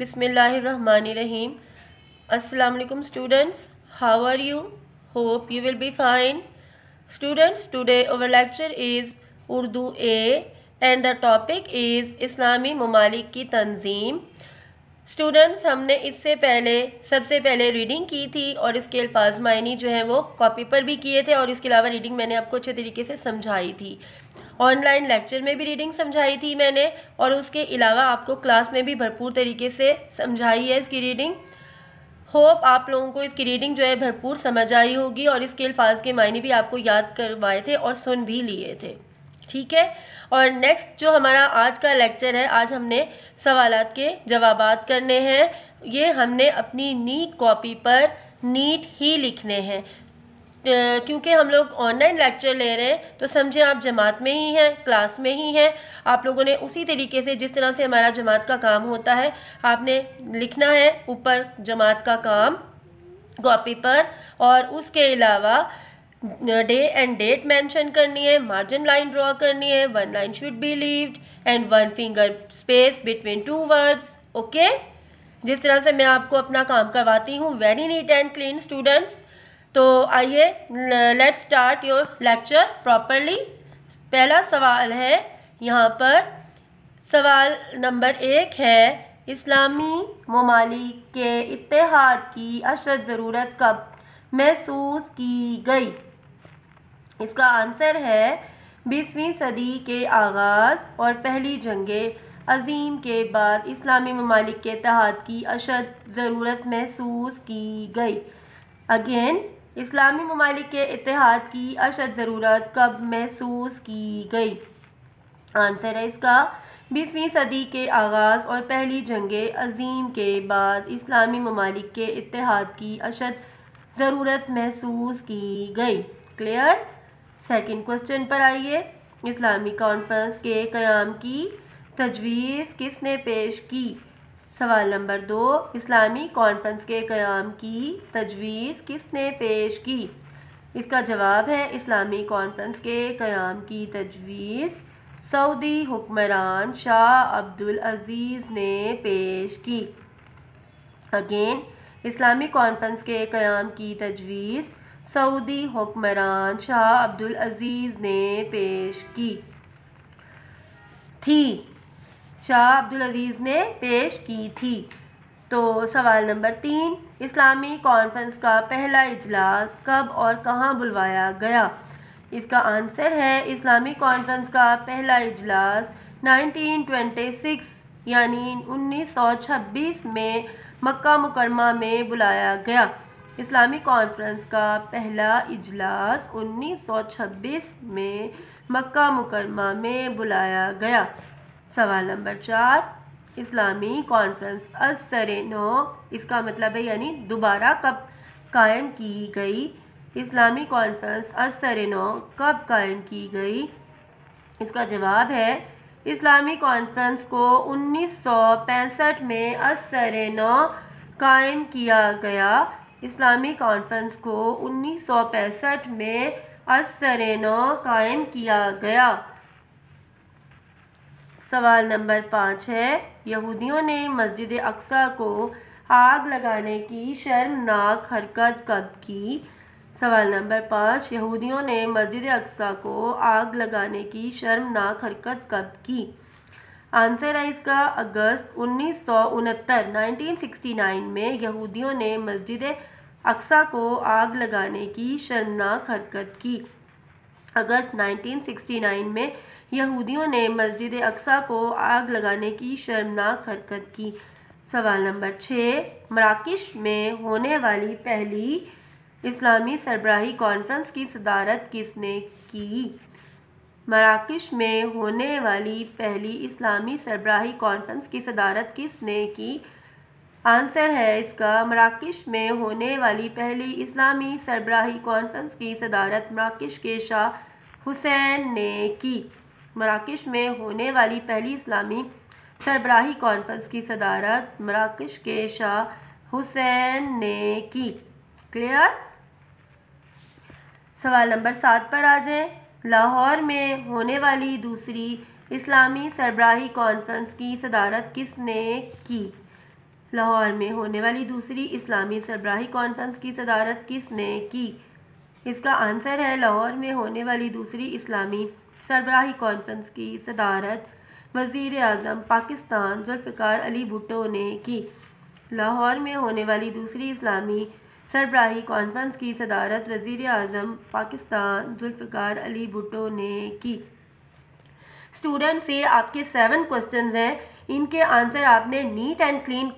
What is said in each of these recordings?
बिसमीम Assalamualaikum students how are you hope you will be fine students today our lecture is Urdu A and the topic is इस्लामी ममालिक की तंजीम students हमने इससे पहले सबसे पहले रीडिंग की थी और इसके अल्फाज मायनी जो है वो कॉपी पर भी किए थे और इसके अलावा रीडिंग मैंने आपको अच्छे तरीके से समझाई थी ऑनलाइन लेक्चर में भी रीडिंग समझाई थी मैंने और उसके अलावा आपको क्लास में भी भरपूर तरीके से समझाई है इसकी रीडिंग होप आप लोगों को इसकी रीडिंग जो है भरपूर समझ आई होगी और इसके अल्फाज के मायने भी आपको याद करवाए थे और सुन भी लिए थे ठीक है और नेक्स्ट जो हमारा आज का लेक्चर है आज हमने सवाल के जवाब करने हैं ये हमने अपनी नीट कॉपी पर नीट ही लिखने हैं क्योंकि हम लोग ऑनलाइन लेक्चर ले रहे हैं तो समझें आप जमात में ही हैं क्लास में ही हैं आप लोगों ने उसी तरीके से जिस तरह से हमारा जमात का काम होता है आपने लिखना है ऊपर जमात का काम कॉपी पर और उसके अलावा डे एंड डेट मेंशन करनी है मार्जिन लाइन ड्रॉ करनी है one line should be leaved and one finger space between two words okay जिस तरह से मैं आपको अपना काम करवाती हूँ very neat and clean students तो आइए let start your lecture properly पहला सवाल है यहाँ पर सवाल नंबर एक है इस्लामी ममालिक के इतिहाद की अशद ज़रूरत कब महसूस की गई इसका आंसर है बीसवीं सदी के आगाज़ और पहली जंग अजीम के बाद इस्लामी ममालिक के इतिहाद की अशद ज़रूरत महसूस की गई अगेन इस्लामी ममालिक के इतिहाद की अशद ज़रूरत कब महसूस की गई आंसर है इसका बीसवीं सदी के आगाज़ और पहली जंग अजीम के बाद इस्लामी ममालिक के इतिहाद की अशद ज़रूरत महसूस की गई क्लियर सेकंड क्वेश्चन पर आइए इस्लामी कॉन्फ्रेंस के क़्याम की तजवीज़ किसने पेश की सवाल नंबर दो इस्लामी कॉन्फ्रेंस के क़्याम की तजवीज़ किसने पेश की इसका जवाब है इस्लामी कॉन्फ्रेंस के क़्याम की तजवीज़ सऊदी हुक्मरान शाह अब्दुल अज़ीज़ ने पेश की अगेन इस्लामी कॉन्फ्रेंस के क़्याम की तजवीज़ सऊदी हुक्मरान शाह अब्दुल अज़ीज़ ने पेश की थी शाह अब्दुल अज़ीज़ ने पेश की थी तो सवाल नंबर तीन इस्लामी कॉन्फ्रेंस का पहला इजलास कब और कहाँ बुलवाया गया इसका आंसर है इस्लामी कॉन्फ्रेंस का पहला इजलास 1926 यानी 1926 में मक्का मुकरमा में बुलाया गया इस्लामी कॉन्फ्रेंस का पहला इजलास 1926 में मक्का मुकरमा में बुलाया गया सवाल नंबर चार इस्लामी कॉन्फ्रेंस असर नो इसका मतलब है यानी दोबारा कब कायम की गई इस्लामी कॉन्फ्रेंस असर नो कब कायम की गई इसका जवाब है इस्लामी कॉन्फ्रेंस को 1965 में असर नो कायम किया गया इस्लामी कॉन्फ्रेंस को 1965 में असर नो कायम किया गया सवाल नंबर पाँच है यहूदियों ने मस्जिद अक्सा को आग लगाने की शर्मनाक हरकत कब की सवाल नंबर पाँच यहूदियों ने मस्जिद अक्सा को आग लगाने की शर्मनाक हरकत कब की आंसर है इसका अगस्त उन्नीस सौ उनहत्तर नाइनटीन सिक्सटी नाइन में यहूदियों ने मस्जिद अक्सा को आग लगाने की शर्मनाक हरकत की अगस्त 1969 में यहूदियों ने मस्जिद अक्सा को आग लगाने की शर्मनाक हरकत की सवाल नंबर छः मराकश में होने वाली पहली इस्लामी सरबराही कॉन्फ्रेंस की सदारत किसने की मराकश में होने वाली पहली इस्लामी सरबराही कॉन्फ्रेंस की सदारत किसने की आंसर है इसका मराकश में होने वाली पहली इस्लामी सरबराही कॉन्फ्रेंस की सदारत मराकश के शाह हुसैन ने की मराकश में होने वाली पहली इस्लामी सरबराही कॉन्फ्रेंस की सदारत मराकश के शाह हुसैन ने की क्लियर सवाल नंबर सात पर आ जाएं लाहौर में होने वाली दूसरी इस्लामी सरबराही कॉन्फ्रेंस की सदारत किसने की लाहौर में होने वाली दूसरी इस्लामी सरबराही कॉन्फ्रेंस की सदारत किसने की इसका आंसर है लाहौर में होने वाली दूसरी इस्लामी सरबराही कॉन्फ्रेंस की सदारत वजीर अजम पाकिस्तान जुल्फ़ार अली भुट्टो ने की लाहौर में होने वाली दूसरी इस्लामी सरबराही कॉन्फ्रेंस की सदारत वज़ी अजम पाकिस्तान जुल्फ़ार अली भुट्टो ने की स्टूडेंट से आपके सेवन क्वेश्चन हैं इनके आंसर आपने नीट एंड क्लीन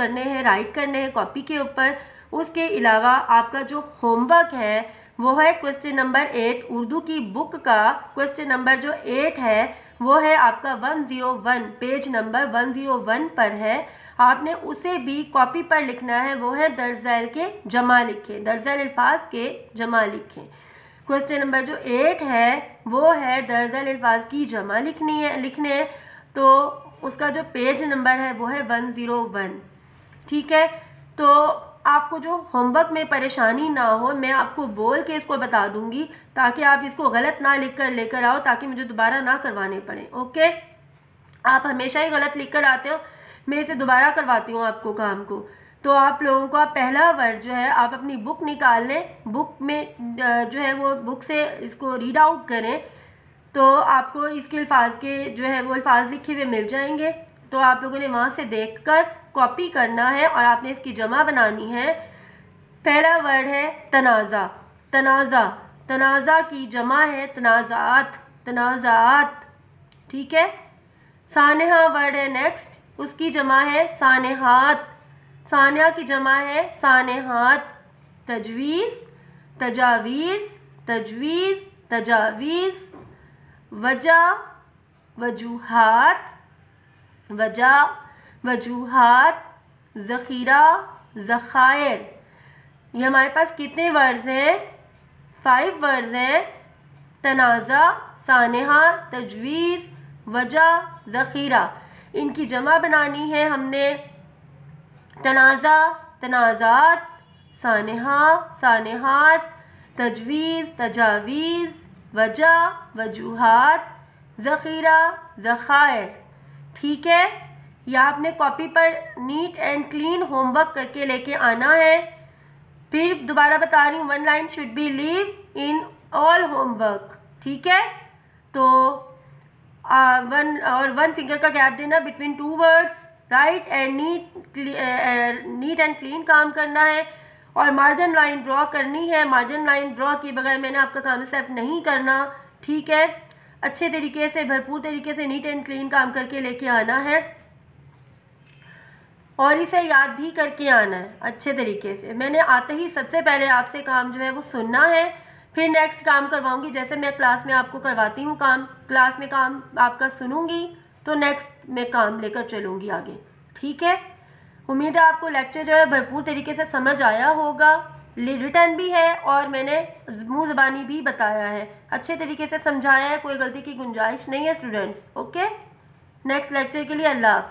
करने हैं राइट करने हैं कॉपी के ऊपर उसके अलावा आपका जो होमवर्क है वो है क्वेश्चन नंबर एट उर्दू की बुक का क्वेश्चन नंबर जो एट है वो है आपका one zero one page number one zero one पर है आपने उसे भी कॉपी पर लिखना है वो है दर्जैल के जमा लिखें दर्जैल अल्फाज के जमा लिखें क्वेश्चन नंबर जो एट है वो है दर्जैल अल्फाज की जमा लिखनी है लिखने तो उसका जो पेज नंबर है वो है वन ज़ीरो वन ठीक है तो आपको जो होमवर्क में परेशानी ना हो मैं आपको बोल के इसको बता दूंगी ताकि आप इसको गलत ना लिख कर लेकर आओ ताकि मुझे दोबारा ना करवाने पड़े ओके आप हमेशा ही गलत लिख कर आते हो मैं इसे दोबारा करवाती हूँ आपको काम को तो आप लोगों का पहला वर्ड जो है आप अपनी बुक निकाल लें बुक में जो है वो बुक से इसको रीड आउट करें तो आपको इसके अल्फाज के जो है वो अल्फाज लिखे हुए मिल जाएंगे तो आप लोगों ने वहाँ से देख कर कॉपी करना है और आपने इसकी जमा बनानी है पहला वर्ड है तनाज़ा तनाज़ा तनाज़ा की जमा है तनाज़ात तनाज़ात ठीक है सानहा वर्ड है नेक्स्ट उसकी जमा है सानहात सानिया की जमा है सानहात तजवीज़ तजावीज़ तजवीज़ तजावीज़ वजह वजूहत वजह वजूहत ज़ख़ीरा ज़ख़ायर ये हमारे पास कितने वर्ड्स हैं फाइव वर्ड्स हैं तनाज़ा सानहा तजवीज़ वजह ज़ख़ीरा इनकी जमा बनानी है हमने तनाज़ा तनाज़ात सानहा सानहात तजवीज़ तजावीज़ वजह वजूहत ज़ख़ीरा ज़ख़ायर ठीक है या आपने कॉपी पर नीट एंड क्लीन होमवर्क करके लेके आना है फिर दोबारा बता रही हूँ one line should be leave in all homework ठीक है तो वन और वन फिंगर का गैप देना between two words right and neat neat and clean काम करना है और मार्जिन लाइन ड्रॉ करनी है मार्जिन लाइन ड्रॉ के बगैर मैंने आपका कॉन्सेप्ट नहीं करना ठीक है अच्छे तरीके से भरपूर तरीके से नीट एंड क्लीन काम करके लेके आना है और इसे याद भी करके आना है अच्छे तरीके से मैंने आते ही सबसे पहले आपसे काम जो है वो सुनना है फिर नेक्स्ट काम करवाऊंगी जैसे मैं क्लास में आपको करवाती हूँ काम क्लास में काम आपका सुनूंगी तो नेक्स्ट मैं काम लेकर चलूँगी आगे ठीक है उम्मीद है आपको लेक्चर जो है भरपूर तरीके से समझ आया होगा रिटर्न भी है और मैंने मुँह ज़बानी भी बताया है अच्छे तरीके से समझाया है कोई गलती की गुंजाइश नहीं है स्टूडेंट्स ओके नेक्स्ट लेक्चर के लिए अल्लाह